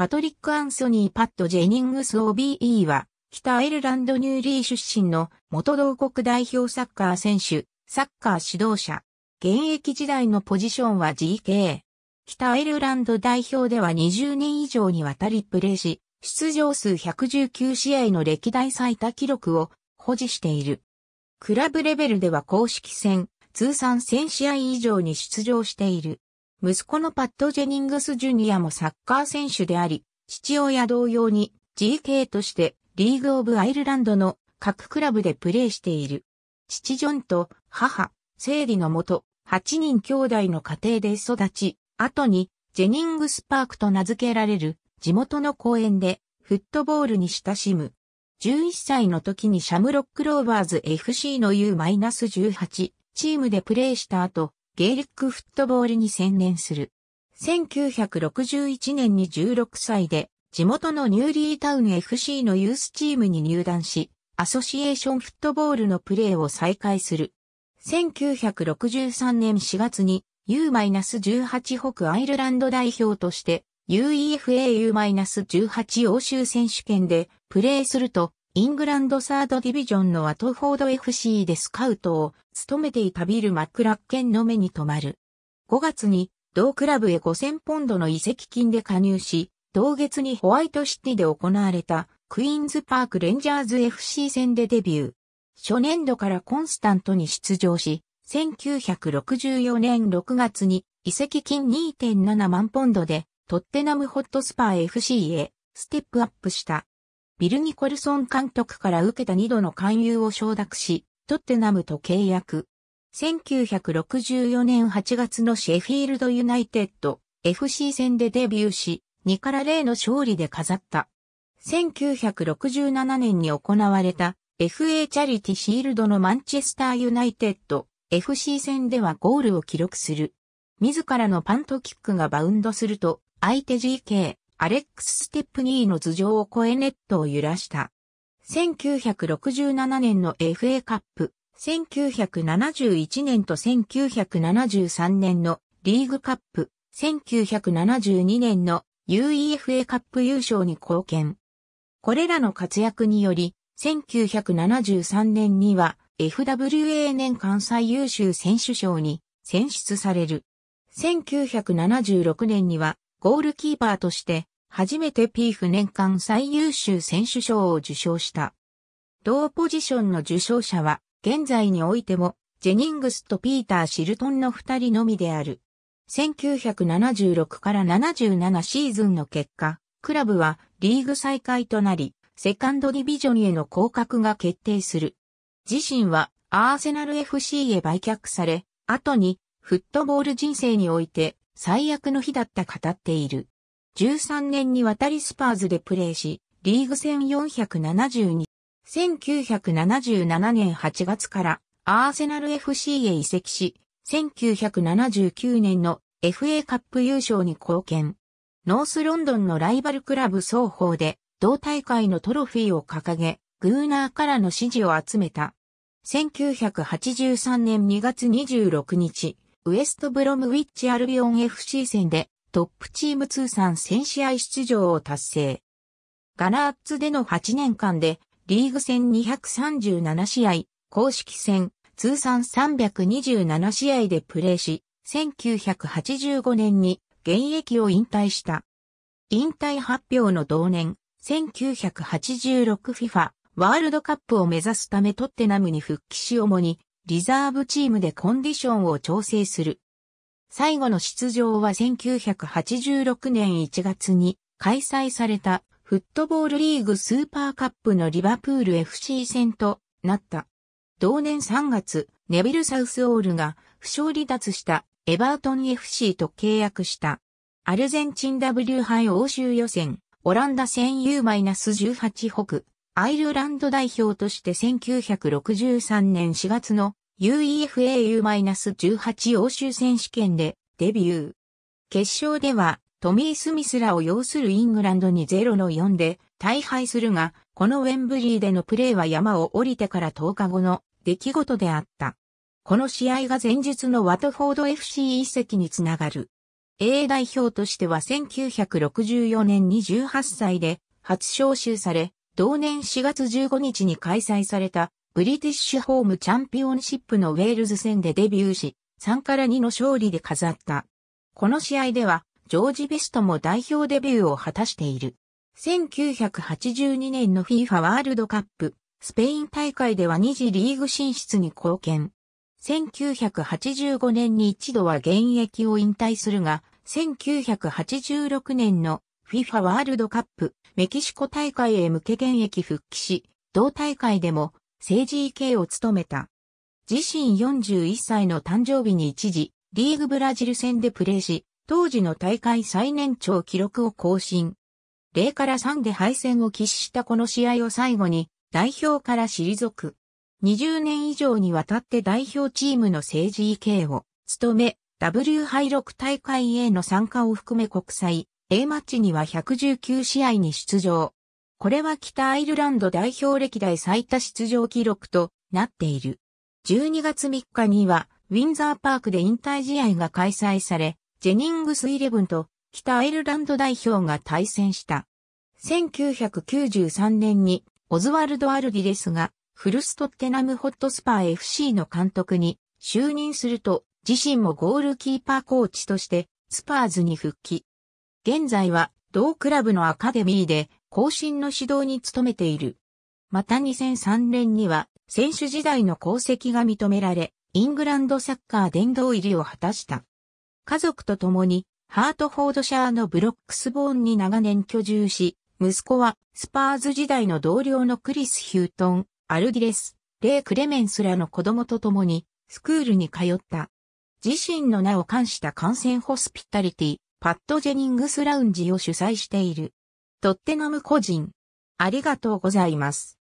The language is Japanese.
パトリック・アンソニー・パッド・ジェニングス OBE は、北アイルランドニューリー出身の元同国代表サッカー選手、サッカー指導者。現役時代のポジションは GK。北アイルランド代表では20年以上にわたりプレーし、出場数119試合の歴代最多記録を保持している。クラブレベルでは公式戦、通算1000試合以上に出場している。息子のパッド・ジェニングス・ジュニアもサッカー選手であり、父親同様に GK としてリーグ・オブ・アイルランドの各クラブでプレーしている。父ジョンと母、生理のもと、8人兄弟の家庭で育ち、後にジェニングス・パークと名付けられる地元の公園でフットボールに親しむ。11歳の時にシャムロック・ローバーズ FC の U-18 チームでプレーした後、ゲーリックフットボールに専念する。1961年に16歳で、地元のニューリータウン FC のユースチームに入団し、アソシエーションフットボールのプレーを再開する。1963年4月に U-18 北アイルランド代表として UEFA U-18 欧州選手権でプレーするとイングランドサードディビジョンのワトフォード FC でスカウトを務めていたビル・マックラッケンの目に留まる。5月に同クラブへ5000ポンドの移籍金で加入し、同月にホワイトシティで行われたクイーンズパークレンジャーズ FC 戦でデビュー。初年度からコンスタントに出場し、1964年6月に移籍金2.7万ポンドでトッテナムホットスパー FC へステップアップした。ビル・ニコルソン監督から受けた2度の勧誘を承諾し、トッテナムと契約。1964年8月のシェフィールドユナイテッド FC 戦でデビューし、2から0の勝利で飾った。1967年に行われた FA チャリティシールドのマンチェスターユナイテッド FC 戦ではゴールを記録する。自らのパントキックがバウンドすると、相手 GK アレックス・ステップニーの頭上を越えネットを揺らした。1967年の FA カップ、1971年と1973年のリーグカップ、1972年の UEFA カップ優勝に貢献。これらの活躍により、1973年には FWA 年関西優秀選手賞に選出される。1976年にはゴールキーパーとして初めてピーフ年間最優秀選手賞を受賞した。同ポジションの受賞者は、現在においても、ジェニングスとピーター・シルトンの二人のみである。1976から77シーズンの結果、クラブはリーグ再開となり、セカンドディビジョンへの降格が決定する。自身はアーセナル FC へ売却され、後にフットボール人生において最悪の日だった語っている。13年にわたりスパーズでプレーし、リーグ戦472。1977年8月からアーセナル FC へ移籍し、1979年の FA カップ優勝に貢献。ノースロンドンのライバルクラブ双方で同大会のトロフィーを掲げ、グーナーからの支持を集めた。1983年2月26日、ウエストブロムウィッチアルビオン FC 戦でトップチーム通算1000試合出場を達成。ガラーッツでの8年間で、リーグ戦237試合、公式戦、通算327試合でプレーし、1985年に現役を引退した。引退発表の同年、1986FIFA ワールドカップを目指すためトッテナムに復帰し主にリザーブチームでコンディションを調整する最後の出場は1986年1月に開催されたフットボールリーグスーパーカップのリバプール FC 戦となった。同年3月、ネビル・サウスオールが負傷離脱したエバートン FC と契約した。アルゼンチン W 杯欧州予選、オランダ戦 U-18 北、アイルランド代表として1963年4月の UEFAU-18 欧州選手権でデビュー。決勝ではトミー・スミスらを擁するイングランドに0の4で大敗するが、このウェンブリーでのプレーは山を降りてから10日後の出来事であった。この試合が前日のワトフォード FC 一席につながる。A 代表としては1964年に18歳で初招集され、同年4月15日に開催されたブリティッシュホームチャンピオンシップのウェールズ戦でデビューし、3から2の勝利で飾った。この試合では、ジョージ・ベストも代表デビューを果たしている。1982年の FIFA ワールドカップ、スペイン大会では2次リーグ進出に貢献。1985年に一度は現役を引退するが、1986年の FIFA ワールドカップメキシコ大会へ向け現役復帰し、同大会でも政治 EK を務めた。自身41歳の誕生日に一時、リーグブラジル戦でプレーし、当時の大会最年長記録を更新。0から3で敗戦を喫したこの試合を最後に、代表から退く。20年以上にわたって代表チームの政治 EK を務め、W 杯6大会への参加を含め国際 A マッチには119試合に出場。これは北アイルランド代表歴代最多出場記録となっている。12月3日には、ウィンザーパークで引退試合が開催され、ジェニングスイレブンと北アイルランド代表が対戦した。1993年にオズワルド・アルディですが、フルストッテナムホットスパー FC の監督に就任すると、自身もゴールキーパーコーチとしてスパーズに復帰。現在は同クラブのアカデミーで後進の指導に努めている。また2003年には選手時代の功績が認められ、イングランドサッカー殿堂入りを果たした。家族と共にハートフォードシャーのブロックスボーンに長年居住し、息子はスパーズ時代の同僚のクリス・ヒュートン、アルディレス、レイ・クレメンスらの子供と共にスクールに通った。自身の名を冠した感染ホスピタリティ、パッド・ジェニングス・ラウンジを主催している。トッテナム個人。ありがとうございます。